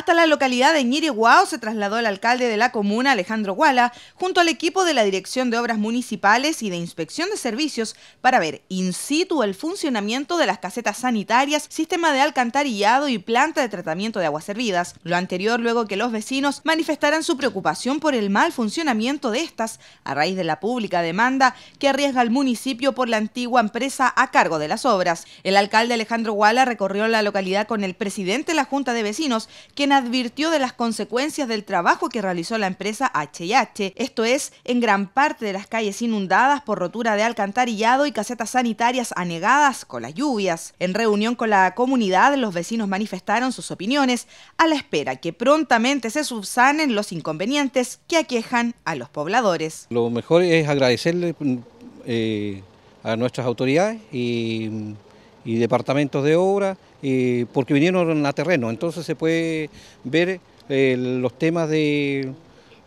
Hasta la localidad de Ñireguao se trasladó el alcalde de la comuna, Alejandro Guala, junto al equipo de la Dirección de Obras Municipales y de Inspección de Servicios para ver in situ el funcionamiento de las casetas sanitarias, sistema de alcantarillado y planta de tratamiento de aguas servidas. Lo anterior luego que los vecinos manifestaran su preocupación por el mal funcionamiento de estas a raíz de la pública demanda que arriesga el municipio por la antigua empresa a cargo de las obras. El alcalde Alejandro Guala recorrió la localidad con el presidente de la Junta de Vecinos, quien advirtió de las consecuencias del trabajo que realizó la empresa HH, esto es, en gran parte de las calles inundadas por rotura de alcantarillado y casetas sanitarias anegadas con las lluvias. En reunión con la comunidad, los vecinos manifestaron sus opiniones a la espera que prontamente se subsanen los inconvenientes que aquejan a los pobladores. Lo mejor es agradecerle eh, a nuestras autoridades y y departamentos de obra, eh, porque vinieron a terreno. Entonces se puede ver eh, los temas de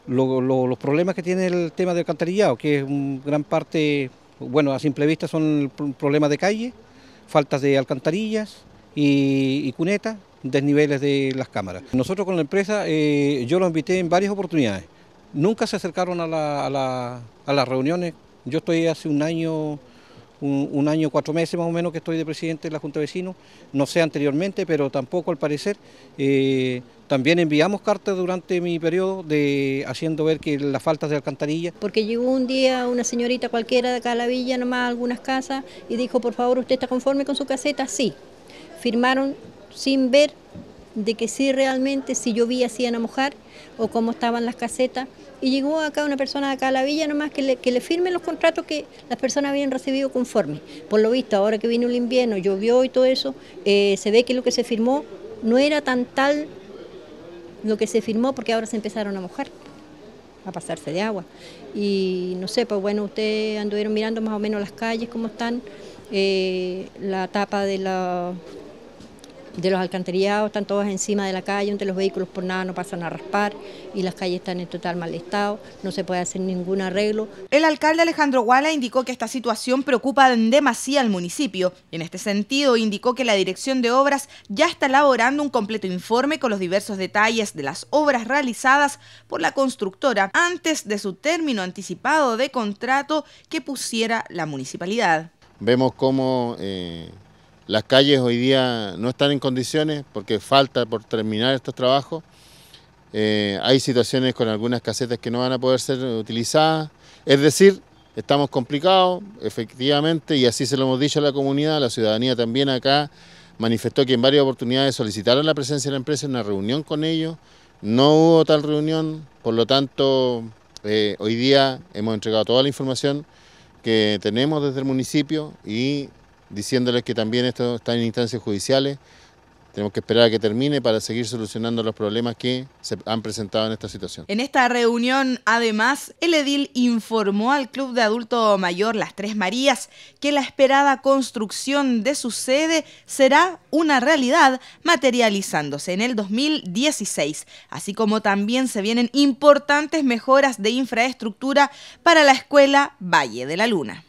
los problemas que tiene el tema del alcantarillado, que es gran parte, bueno, a simple vista son problemas de calle, faltas de alcantarillas y, cunetas, desniveles de las cámaras. Nosotros con la empresa, eh, yo los invité en varias oportunidades. Nunca se acercaron a, la, a las reuniones. Yo estoy hace un año un, año, cuatro meses más o menos que estoy de presidente de la Junta de Vecinos, no sé anteriormente, pero tampoco al parecer. Eh, también enviamos cartas durante mi periodo de haciendo ver que las faltas de alcantarilla. Porque llegó un día una señorita cualquiera de acá a la villa, nomás algunas casas, y dijo, por favor, ¿usted está conforme con su caseta? Sí. Firmaron sin ver de que si realmente, si llovía, si iban a mojar o cómo estaban las casetas. Y llegó acá una persona acá a la villa nomás que le, que le firmen los contratos que las personas habían recibido conforme. Por lo visto, ahora que vino el invierno, llovió y todo eso, eh, se ve que lo que se firmó no era tan tal lo que se firmó porque ahora se empezaron a mojar, a pasarse de agua. Y no sé, pues bueno, ustedes anduvieron mirando más o menos las calles, cómo están, eh, la tapa de la de los alcantarillados, están todos encima de la calle, donde los vehículos por nada no pasan a raspar y las calles están en total mal estado, no se puede hacer ningún arreglo. El alcalde Alejandro Guala indicó que esta situación preocupa en demasía al municipio. En este sentido, indicó que la Dirección de Obras ya está elaborando un completo informe con los diversos detalles de las obras realizadas por la constructora antes de su término anticipado de contrato que pusiera la municipalidad. Vemos cómo... Eh, las calles hoy día no están en condiciones porque falta por terminar estos trabajos. Eh, hay situaciones con algunas casetas que no van a poder ser utilizadas. Es decir, estamos complicados, efectivamente, y así se lo hemos dicho a la comunidad, la ciudadanía también acá manifestó que en varias oportunidades solicitaron la presencia de la empresa en una reunión con ellos, no hubo tal reunión, por lo tanto, eh, hoy día hemos entregado toda la información que tenemos desde el municipio y diciéndoles que también esto está en instancias judiciales. Tenemos que esperar a que termine para seguir solucionando los problemas que se han presentado en esta situación. En esta reunión, además, el edil informó al Club de Adulto Mayor Las Tres Marías que la esperada construcción de su sede será una realidad, materializándose en el 2016, así como también se vienen importantes mejoras de infraestructura para la escuela Valle de la Luna.